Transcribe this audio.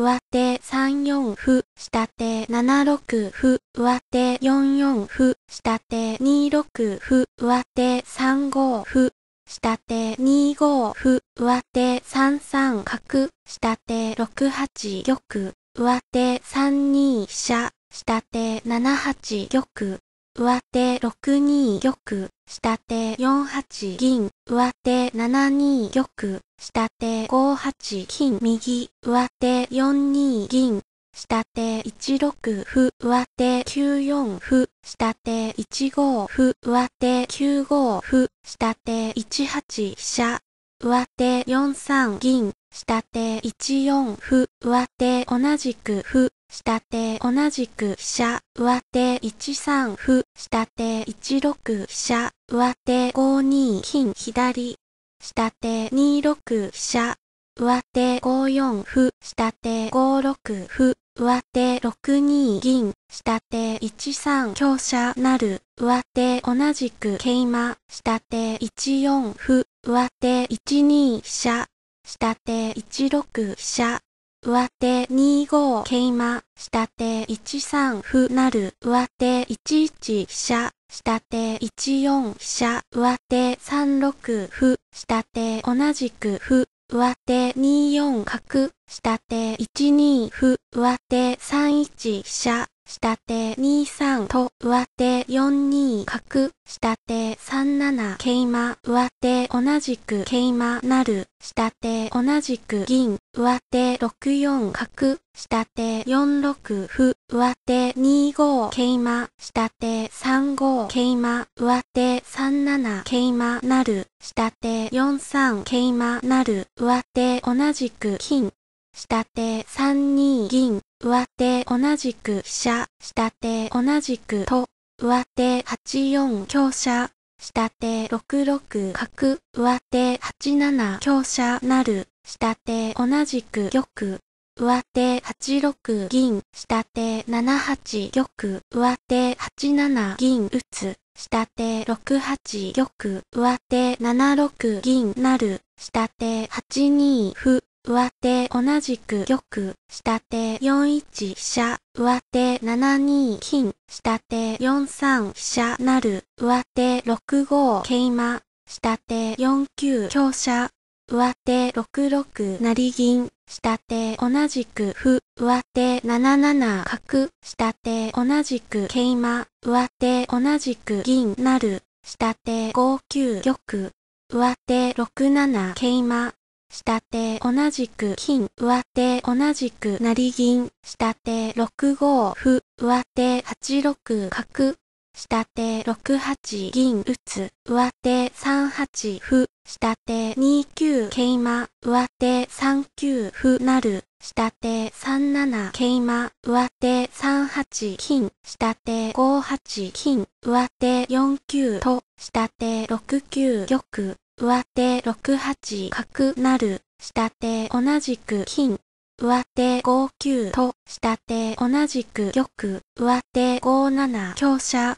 上手3四歩、下手7六歩、上手4四歩、下手2六歩、上手3五歩、下手2五歩、上手3三角、下手6八玉、上手3二飛車、下手7八玉。上手6二玉、下手4八銀、上手7二玉、下手5八金、右、上手4二銀、下手1六歩、上手9四歩、下手1五歩、上手9五歩、下手1八飛車、上手4三銀、下手1四歩、上手同じく歩、下手同じく飛車、上手1三歩、下手1六飛車、上手5二金左、下手2六飛車、上手5四歩、下手5六歩、上手6二銀、下手1三強者なる、上手同じく桂馬、下手1四歩、上手1二飛車、下手1六飛車、上手2五桂馬、下手1三歩なる、上手1一飛車、下手1四飛車、上手3六歩、下手同じく歩、上手2四角、下手1二歩、上手3一飛車、下手2三と上手4二角、下手3七桂馬、上手同じく桂馬なる、下手同じく銀、上手6四角、下手4六歩、上手2五桂馬、下手3五桂馬、上手3七桂馬なる、下手4三桂馬なる、上手同じく金、下手3二銀、上手同じく飛車、下手同じくと、上手8四強車、下手6六角、上手8七強車なる、下手同じく玉、上手8六銀、下手7八玉、上手8七銀打つ、下手6八玉、上手7六銀なる、下手8二歩、上手同じく玉、下手4一飛車、上手7二金、下手4三飛車なる、上手6五桂馬、下手4九香車、上手6六成銀、下手同じく歩、上手7七角、下手同じく桂馬、上手同じく銀なる、下手5九玉、上手6七桂馬、下手同じく金、上手同じく成銀、下手六五歩、上手八六角、下手六八銀打つ、上手三八歩、下手二九桂馬、上手三九歩なる、下手三七桂馬、上手三八金、下手五八金、上手四九と、下手六九玉、上手6八角なる下手同じく金、上手5九と、下手同じく玉、上手5七強者